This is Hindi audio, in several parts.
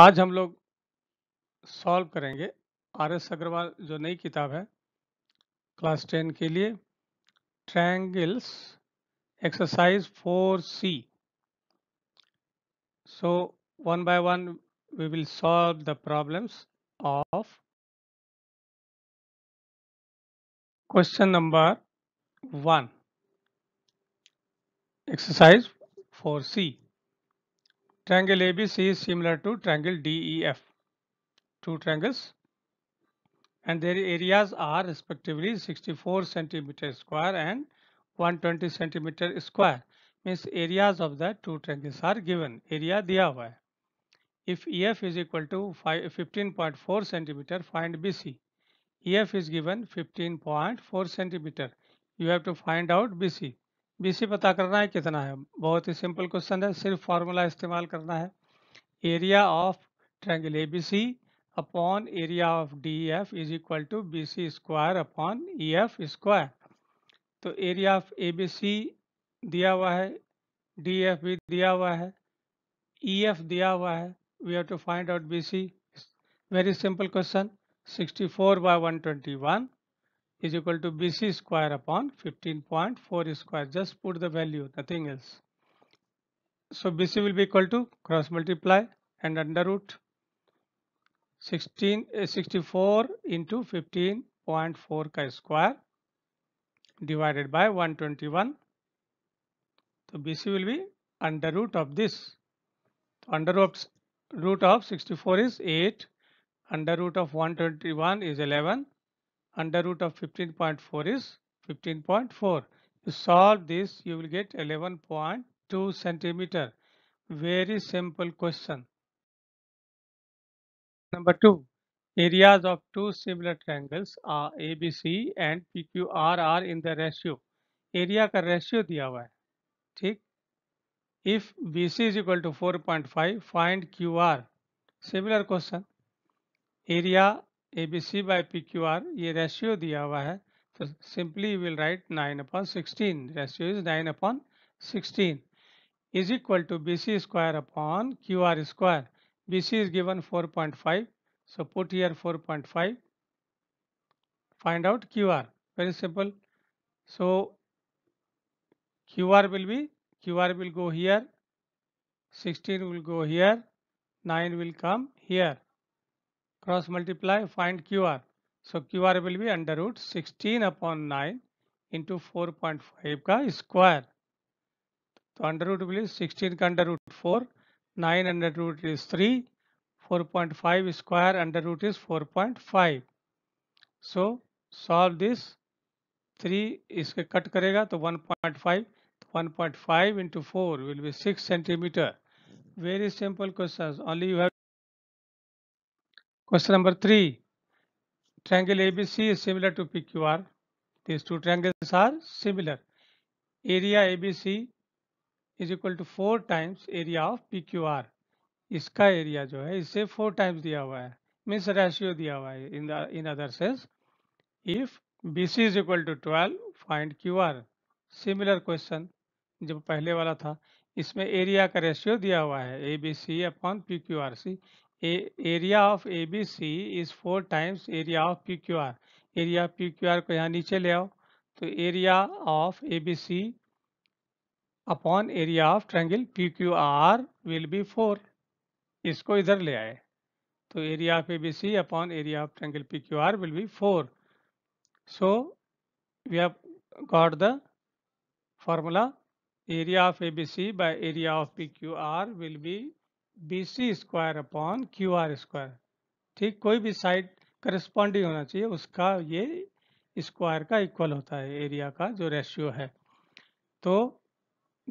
आज हम लोग सॉल्व करेंगे आर एस अग्रवाल जो नई किताब है क्लास टेन के लिए triangles exercise four C so one by one we will solve the problems of question number one exercise four C Triangle ABC is similar to triangle DEF. Two triangles and their areas are respectively 64 centimeter square and 120 centimeter square means areas of the two triangles are given area diya hua hai. If EF is equal to 15.4 centimeter find BC. EF is given 15.4 centimeter. You have to find out BC. BC पता करना है कितना है बहुत ही सिंपल क्वेश्चन है सिर्फ फार्मूला इस्तेमाल करना है area of triangle A B C upon area of D F is equal to B C square upon E F square तो area of A B C दिया हुआ है डी एफ भी दिया हुआ है ई एफ दिया हुआ है we have to find out B C very simple question 64 twenty one is equal to BC square upon 15.4 square. Just put the value, nothing else. So BC will be equal to cross multiply and under root 16, uh, 64 into 15.4 chi square divided by 121. So BC will be under root of this. Under root, root of 64 is 8. Under root of 121 is 11 under root of 15.4 is 15.4. You solve this, you will get 11.2 centimeter. Very simple question. Number two, areas of two similar triangles are ABC and PQR are in the ratio. Area का ratio दिया हुआ है, ठीक? If BC is equal to 4.5, find QR. Similar question. Area A B C by P Q R ये रेशियो दिया हुआ है तो simply will write nine upon sixteen ratio is nine upon sixteen is equal to B C square upon Q R square B C is given four point five so put four point five find out Q R very simple so Q R will be Q R will go here sixteen will go here nine will come here cross multiply find QR. So QR will be under root 16 upon 9 into 4.5 ka square. So under root will be 16 ka under root 4, 9 under root is 3, 4.5 square under root is 4.5. So solve this 3 is cut karega to 1.5. 1.5 into 4 will be 6 centimeter. Very simple questions. Only you have Question number 3. Triangle ABC is similar to PQR. These two triangles are similar. Area ABC is equal to 4 times area of PQR. इसका एरिया जो है इससे फोर टाइम्स दिया हुआ है मीन्स रेशियो दिया हुआ है in in other sense if B C is equal to twelve find Q R similar question जो पहले वाला था इसमें एरिया का रेशियो दिया हुआ है A B C upon P Q R C A area of B C is four times area of P Q R area P Q R को यहाँ नीचे ले आओ तो area of A B C upon area of triangle P Q R will be four इसको इधर ले आए तो area of A B C upon area of triangle P Q R will be four so we have of A B C by area of P Q R will be B C square upon Q R square ठीक कोई भी साइड करस्पॉन्डिंग होना चाहिए उसका ये स्क्वायर का इक्वल होता है एरिया का जो रेशियो है तो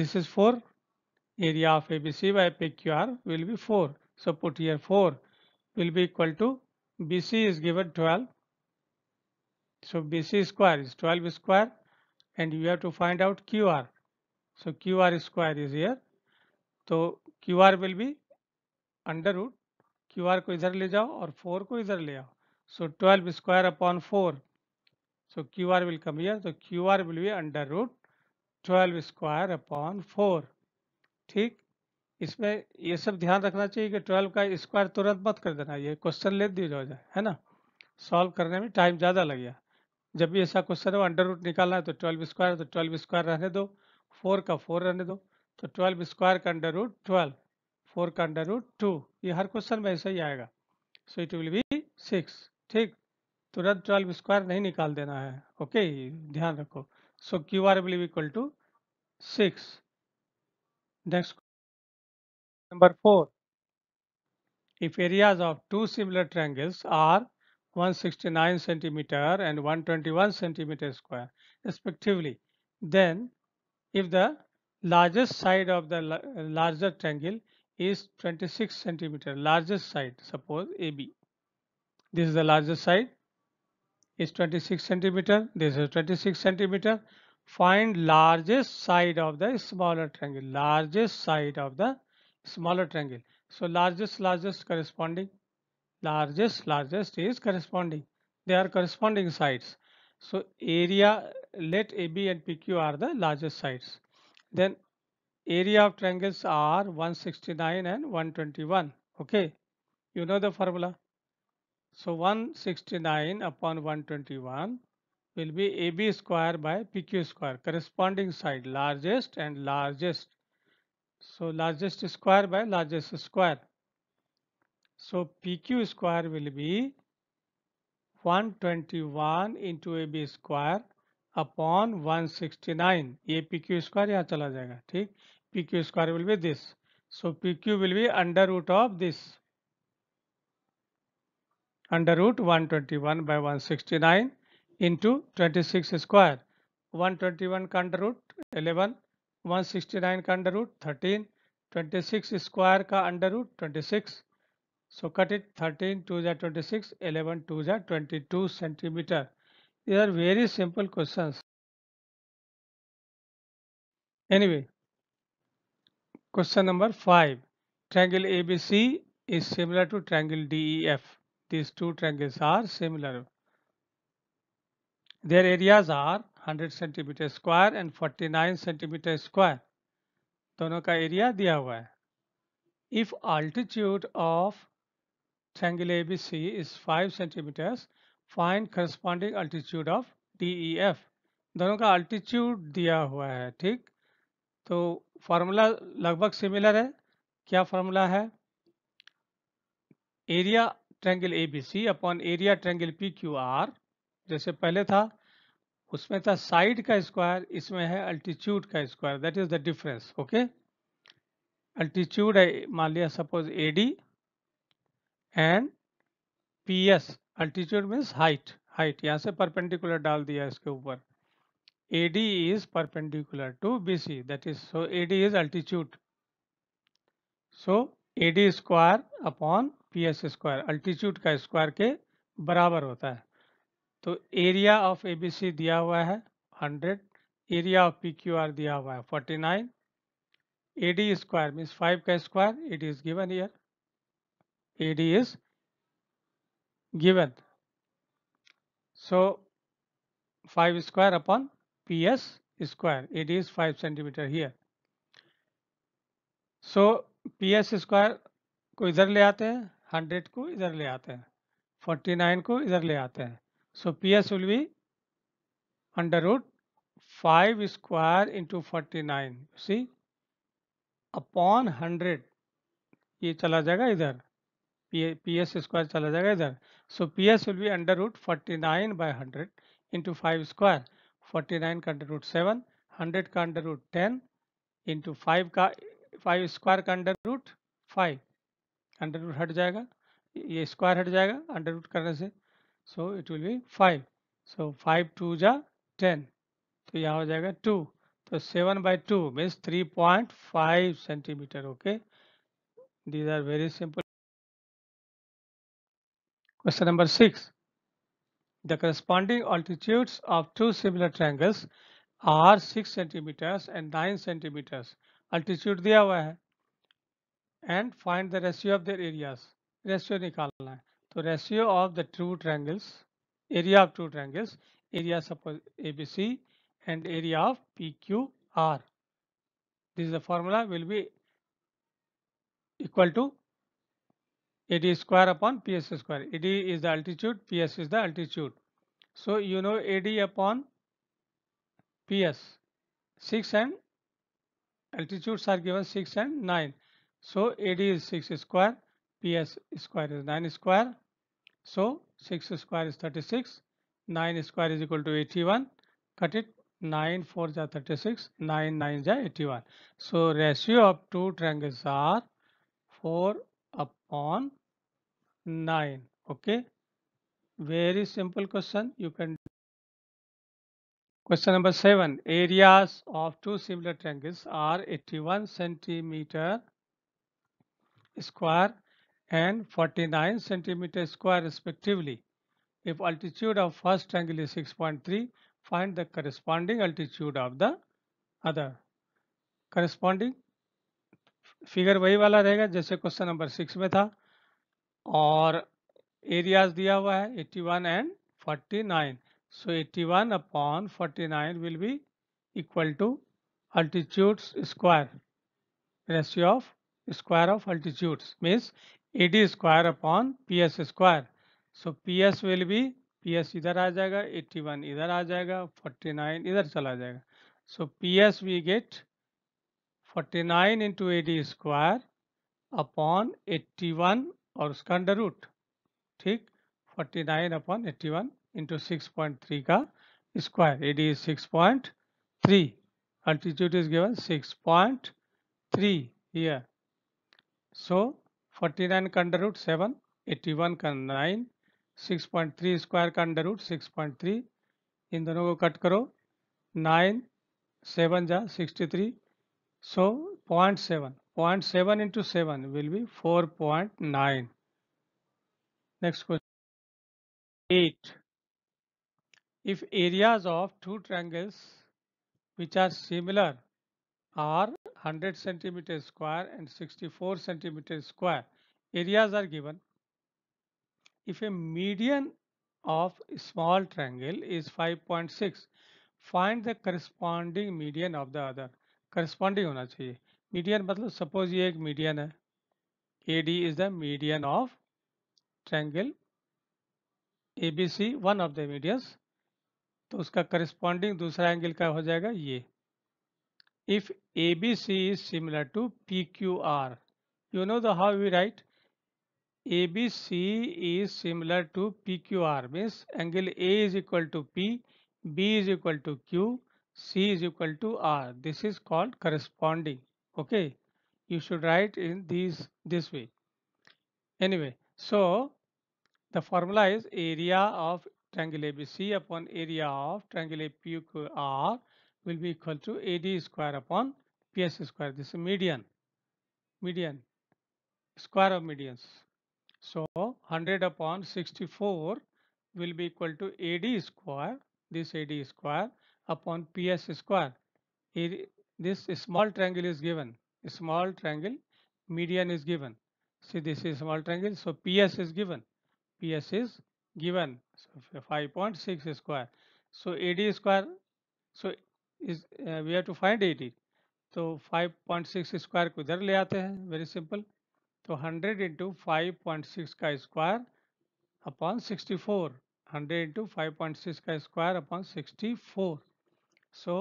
this is for area of A B C by P Q R will be four so put here four will be equal C is given twelve so B C square is twelve square and you have to find out Q R so Q R square is here तो Q R will be under root Q R को इधर ले जाओ और फोर को इधर ले आओ so twelve square upon four so Q R will come here तो Q R will be under root twelve square upon four ठीक इसमें ये सब ध्यान रखना चाहिए कि ट्वेल्व का स्क्वायर तुरंत मत कर देना ये क्वेश्चन ले दिया जाए है ना सॉल्व करने में टाइम ज़्यादा लग गया जब भी ऐसा क्वेश्चन हो अंडर रूट निकालना है तो ट्वेल्व स्क्वायर तो ट्वेल्व स्क्वायर रहने दो फोर का फोर रहने दो तो ट्वेल्व स्क्वायर का अंडर रूट ट्वेल्व फोर का अंडर रूट टू ये हर क्वेश्चन में ऐसा ही आएगा so it will be six ठीक तुरंत ट्वेल्व स्क्वायर नहीं निकाल देना है ओके ध्यान रखो so Q R will equal to six next number four if areas of two similar triangles are 169 centimetre and 121 centimetre square respectively then if the largest side of the larger triangle is 26 centimeter largest side suppose AB this is the largest side is 26 centimeter this is 26 centimeter find largest side of the smaller triangle largest side of the smaller triangle so largest largest corresponding largest largest is corresponding they are corresponding sides so area let AB and PQ are the largest sides then area of triangles are 169 and 121 okay you know the formula so 169 upon 121 will be AB square by PQ square corresponding side largest and largest so largest square by largest square so PQ square will be 121 into AB square upon one nine ये पी क्यू स्क्वायर यहाँ चला जाएगा ठीक P Q square will be this so P Q will be under root of this under root 121 by into twenty six square one का अंडर रूट सिक्सटी नाइन का under root twenty six square का under root six so cut it thirteen two जै ट्वेंटी सिक्स एलेवन टू जै twenty two centimetre These are very simple questions. Anyway, question number 5. Triangle ABC is similar to triangle DEF. These two triangles are similar. Their areas are 100 centimeter square and 49 centimeter square. दोनों का area दिया हुआ है if altitude of triangle ABC is 5 centimeters find corresponding altitude of D E F दोनों का अल्टीट्यूड दिया हुआ है ठीक तो फार्मूला लगभग सिमिलर है क्या फार्मूला है area triangle A B C upon area triangle P Q R जैसे पहले था उसमें था साइड का स्क्वायर इसमें है अल्टीट्यूड का square that is the difference okay altitude है मान लिया suppose A D and P S altitude means height height यहाँ से परपेंडिकुलर डाल दिया इसके ऊपर A D is perpendicular to B C that is so A D is altitude so A D square upon P S square altitude का स्क्वायर के बराबर होता है तो area of A B C दिया हुआ है 100 area of P Q R दिया हुआ है 49 A D square means five का square it is given here A D is given. So 5 square upon PS square. It is 5 centimeter here. So PS square को इधर ले आते हैं हंड्रेड को इधर ले आते हैं फोर्टी नाइन को इधर ले आते हैं so P S will be under root five square into forty nine C upon hundred ये चला जाएगा इधर पी एस स्क्वायर चला जाएगा इधर so P S will be under root forty nine by hundred into five square forty nine का अंडर रूट सेवन हंड्रेड का under root ten into five का फाइव स्क्वायर का under root five under root हट जाएगा ये स्क्वायर हट जाएगा अंडर रूट करने से so it will be five so five two जा टेन तो यहाँ हो जाएगा टू तो seven by two means three point five centimetre okay these are very simple Question number 6. The corresponding altitudes of two similar triangles are 6 centimeters and 9 centimeters. Altitude दिया हुआ है and find the ratio of their areas. Ratio nikalna hai. So ratio of the two triangles, area of two triangles, area suppose ABC and area of PQR. This is the formula will be equal to it is square upon PS square. AD is the altitude, PS is the altitude. So you know AD upon PS 6 and altitudes are given 6 and 9. So AD is 6 square, PS square is 9 square. So 6 square is 36, 9 square is equal to 81. Cut it 9 4 is 36, 9 9 is 81. So ratio of two triangles are 4 on 9 okay very simple question you can question number 7 areas of two similar triangles are 81 centimeter square and 49 centimeter square respectively if altitude of first triangle is 6.3 find the corresponding altitude of the other corresponding figure वही वाला रहेगा जैसे क्वेश्चन नंबर सिक्स में था और एरियाज दिया हुआ है eighty one and forty nine so eighty one upon forty nine will be equal to altitudes square ratio of square of altitudes means A D square upon P S square so P S will be P S इधर आ जाएगा एट्टी वन इधर आ जाएगा फोर्टी नाइन इधर चला जाएगा सो P S we get forty nine into A D square upon eighty one और उसका अंडर रूट ठीक forty nine upon eighty one into six point three का square A D is six point three altitude is given six point three here so forty nine का under root seven eighty one का nine six point three square का under root six point three इन दोनों को कट करो नाइन सेवन जा sixty three So 0.7, 0.7 into 7 will be 4.9. Next question. 8. If areas of two triangles which are similar are 100 centimeter square and 64 centimeter square, areas are given. If a median of small triangle is 5.6, find the corresponding median of the other. Corresponding होना चाहिए मीडियन मतलब सपोज ये एक मीडियन है A D is the median of triangle A B C one of the medians तो उसका करस्पॉन्डिंग दूसरा एंगल का हो जाएगा ये if A B C is similar to P Q R you know the how we write A B C is similar to P Q R means angle A is equal to P B is equal to Q C is equal to R. This is called corresponding. Okay, you should write in these this way. Anyway, so the formula is area of triangle ABC upon area of triangle APQR will be equal to AD square upon PS square. This is median, median, square of medians. So 100 upon 64 will be equal to AD square, this AD square upon PS square. It, this small triangle is given. Small triangle median is given. See this is small triangle. So PS is given. PS is given. So 5.6 square. So AD square. So is uh, we have to find AD. तो 5.6 स्क्वायर को इधर ले आते हैं वेरी सिंपल तो 100 इंटू फाइव का स्क्वायर अपॉन 64 100 इंटू फाइव का स्क्वायर अपॉन 64 सो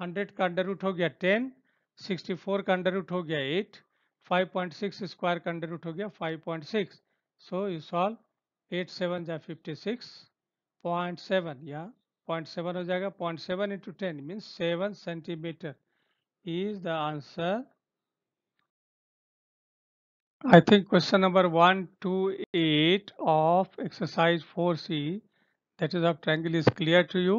हंड्रेड का अंडर रूट हो गया टेन सिक्सटी फोर का अंडर रूट हो गया eight five point six square का अंडर रूट हो गया five point six so you solve eight seven या फिफ्टी सिक्स पॉइंट सेवन या पॉइंट सेवन हो जाएगा point seven into ten means seven centimetre is the answer I think number one two eight of exercise four C that is of triangle is clear to you